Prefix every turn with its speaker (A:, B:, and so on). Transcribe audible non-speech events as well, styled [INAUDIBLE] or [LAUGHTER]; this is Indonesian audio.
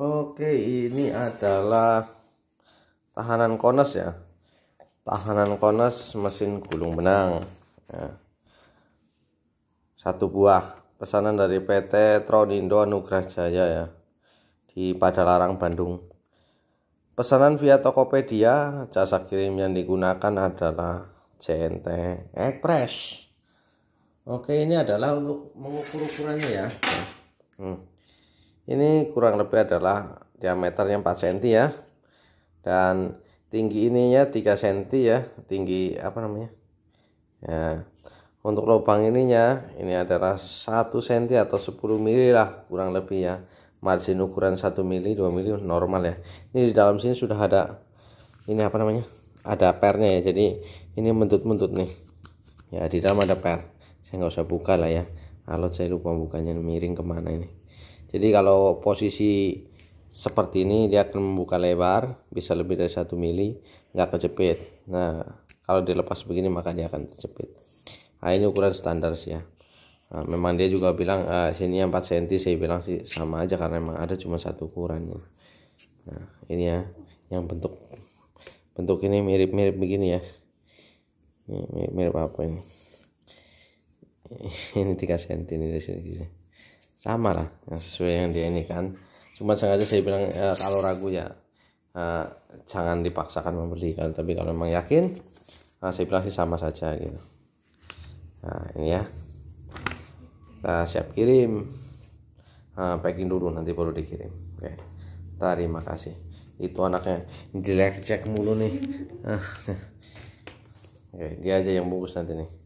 A: Oke, ini adalah tahanan konas ya. Tahanan konas mesin gulung benang. Ya. Satu buah pesanan dari PT Tronindo Anugrah Jaya ya di Padalarang Bandung. Pesanan via Tokopedia, jasa kirim yang digunakan adalah CNT Express.
B: Oke, ini adalah untuk mengukur ukurannya ya.
A: Hmm. Ini kurang lebih adalah diameternya 4 cm ya. Dan tinggi ininya 3 cm ya, tinggi apa namanya? Ya. Untuk lubang ininya ini adalah 1 cm atau 10 mili lah kurang lebih ya. Margin ukuran 1 mili, 2 mili normal ya. Ini di dalam sini sudah ada ini apa namanya? Ada pernya ya. Jadi ini mentut-mentut nih. Ya, di dalam ada per. Saya nggak usah buka lah ya. kalau saya lupa bukanya miring kemana ini jadi kalau posisi seperti ini dia akan membuka lebar bisa lebih dari satu mili nggak kejepit nah kalau dilepas begini maka dia akan terjepit nah ini ukuran standar sih ya nah, memang dia juga bilang uh, sini 4 cm saya bilang sih sama aja karena memang ada cuma satu ukurannya nah ini ya yang bentuk bentuk ini mirip-mirip begini ya mirip-mirip apa ini [LAUGHS] ini 3 cm ini dari sini sama lah yang sesuai yang dia ini kan cuma sengaja saya bilang e, kalau ragu ya e, jangan dipaksakan membeli kan tapi kalau memang yakin e, saya bilang sih sama saja gitu nah ini ya kita siap kirim e, packing dulu nanti baru dikirim oke terima kasih itu anaknya jelek cek mulu nih ah. [LAUGHS] oke dia aja yang bagus nanti nih